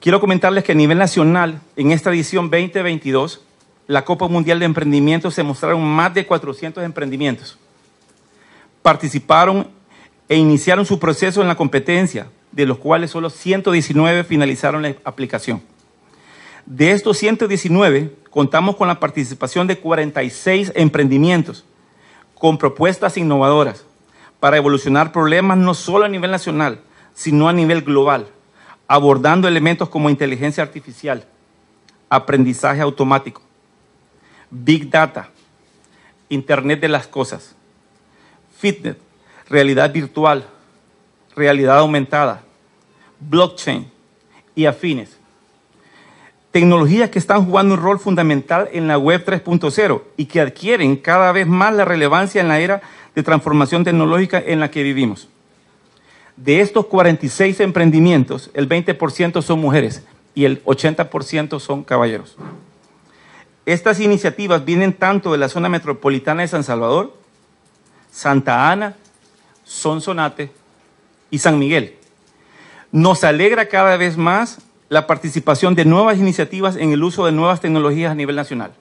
Quiero comentarles que a nivel nacional, en esta edición 2022, la Copa Mundial de Emprendimiento se mostraron más de 400 emprendimientos. Participaron e iniciaron su proceso en la competencia, de los cuales solo 119 finalizaron la aplicación. De estos 119, contamos con la participación de 46 emprendimientos con propuestas innovadoras para evolucionar problemas no solo a nivel nacional, sino a nivel global abordando elementos como inteligencia artificial, aprendizaje automático, big data, Internet de las Cosas, fitness, realidad virtual, realidad aumentada, blockchain y afines. Tecnologías que están jugando un rol fundamental en la web 3.0 y que adquieren cada vez más la relevancia en la era de transformación tecnológica en la que vivimos de estos 46 emprendimientos, el 20% son mujeres y el 80% son caballeros. Estas iniciativas vienen tanto de la zona metropolitana de San Salvador, Santa Ana, Sonsonate y San Miguel. Nos alegra cada vez más la participación de nuevas iniciativas en el uso de nuevas tecnologías a nivel nacional.